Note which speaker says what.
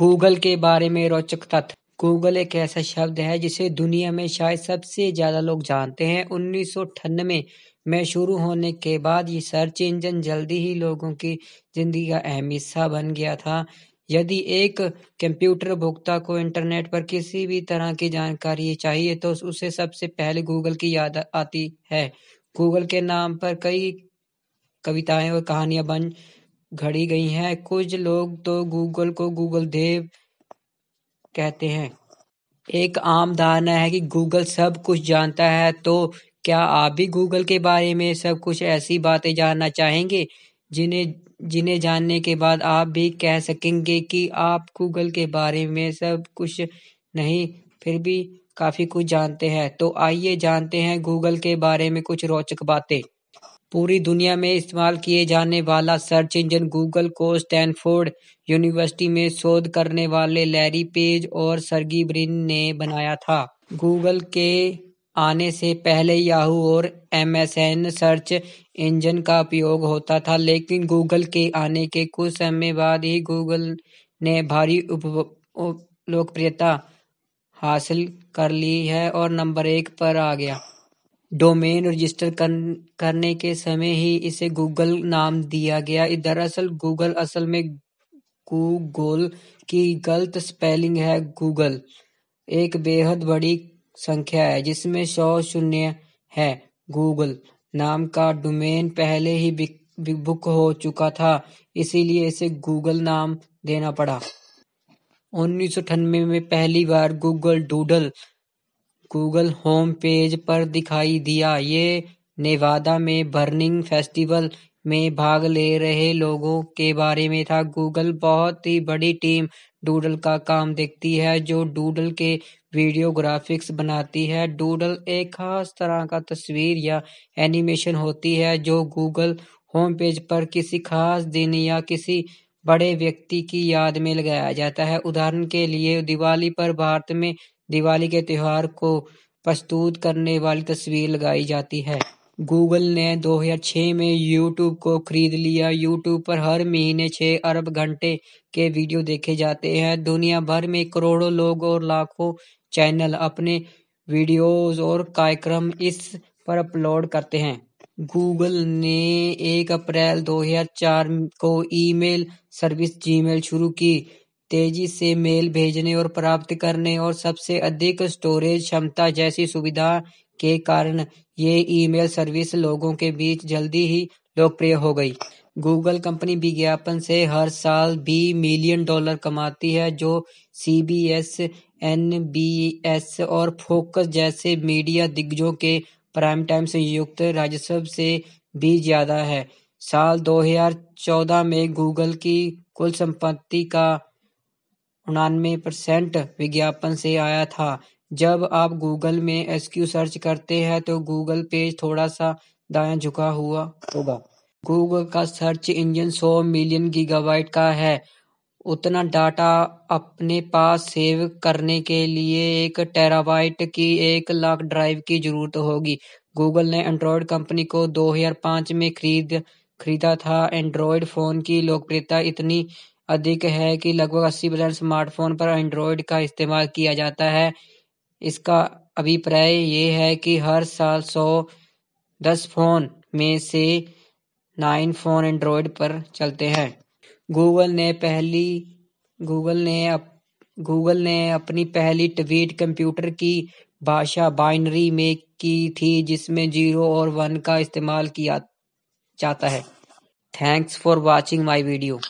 Speaker 1: Google के बारे में रोचक तथ्य गूगल एक ऐसा शब्द है जिसे दुनिया में शायद सबसे ज़्यादा लोग जानते हैं उन्नीस में में शुरू होने के बाद ये सर्च इंजन जल्दी ही लोगों की ज़िंदगी का अहम हिस्सा बन गया था यदि एक कंप्यूटर उपभोक्ता को इंटरनेट पर किसी भी तरह की जानकारी चाहिए तो उसे सबसे पहले गूगल की याद आती है गूगल के नाम पर कई कविताएं और कहानियां बन घड़ी गई हैं कुछ लोग तो गूगल को गूगल देव कहते हैं एक आम धारणा है कि गूगल सब कुछ जानता है तो क्या आप भी गूगल के बारे में सब कुछ ऐसी बातें जानना चाहेंगे जिन्हें जिन्हें जानने के बाद आप भी कह सकेंगे कि आप गूगल के बारे में सब कुछ नहीं फिर भी काफ़ी कुछ जानते हैं तो आइए जानते हैं गूगल के बारे में कुछ रोचक बातें पूरी दुनिया में इस्तेमाल किए जाने वाला सर्च इंजन गूगल को स्टैनफोर्ड यूनिवर्सिटी में शोध करने वाले लैरी पेज और सर्गी ब्रिन ने बनाया था गूगल के आने से पहले याहू और एमएसएन सर्च इंजन का उपयोग होता था लेकिन गूगल के आने के कुछ समय बाद ही गूगल ने भारी उप, उप लोकप्रियता हासिल कर ली है और नंबर एक पर आ गया डोमेन रजिस्टर करने के समय ही इसे गूगल नाम दिया गया दरअसल गूगल असल में गूगल की गलत स्पेलिंग है गूगल एक बेहद बड़ी संख्या है जिसमें सौ शून्य है गूगल नाम का डोमेन पहले ही बुक हो चुका था इसीलिए इसे गूगल नाम देना पड़ा उन्नीस में पहली बार Google doodle Google home page पर दिखाई दिया ये नेवादा में बर्निंग फेस्टिवल में भाग ले रहे लोगों के बारे में था गूगल बहुत ही बड़ी टीम डूडल का काम देखती है जो डूडल के वीडियो ग्राफिक्स बनाती है डूडल एक खास तरह का तस्वीर या एनिमेशन होती है जो गूगल होम पेज पर किसी खास दिन या किसी बड़े व्यक्ति की याद में लगाया जाता है उदाहरण के लिए दिवाली पर भारत में दिवाली के त्योहार को प्रस्तुत करने वाली तस्वीर लगाई जाती है गूगल ने 2006 में यूट्यूब को खरीद लिया यूट्यूब पर हर महीने छह अरब घंटे के वीडियो देखे जाते हैं दुनिया भर में करोड़ों लोग और लाखों चैनल अपने वीडियोस और कार्यक्रम इस पर अपलोड करते हैं गूगल ने 1 अप्रैल 2004 को ईमेल सर्विस जीमेल शुरू की तेजी से मेल भेजने और प्राप्त करने और सबसे अधिक स्टोरेज क्षमता जैसी सुविधा के कारण ये ईमेल सर्विस लोगों के बीच जल्दी ही लोकप्रिय हो गई गूगल कंपनी विज्ञापन से हर साल 20 मिलियन डॉलर कमाती है जो सीबीएस, एनबीएस और फोकस जैसे मीडिया दिग्गजों के प्राइम टाइम संयुक्त राजस्व से भी ज्यादा है साल 2014 में गूगल की कुल संपत्ति का उनानवे परसेंट विज्ञापन से आया था जब आप गूगल में एसक्यू सर्च करते हैं तो गूगल पेज थोड़ा सा दाया झुका हुआ होगा गूगल का सर्च इंजन 100 मिलियन गीगाबाइट का है उतना डाटा अपने पास सेव करने के लिए एक टेराबाइट की एक लाख ड्राइव की जरूरत होगी गूगल ने एंड्रॉयड कंपनी को 2005 में खरीद खरीदा था एंड्रॉयड फ़ोन की लोकप्रियता इतनी अधिक है कि लगभग 80 परसेंट स्मार्टफोन पर एंड्रॉयड का इस्तेमाल किया जाता है इसका अभिप्राय ये है कि हर साल सौ दस फोन में से नाइन फोन एंड्रॉयड पर चलते हैं गूगल ने पहली गूगल ने अप, गूगल ने अपनी पहली ट्वीट कंप्यूटर की भाषा बाइनरी में की थी जिसमें जीरो और वन का इस्तेमाल किया जाता है thanks for watching my video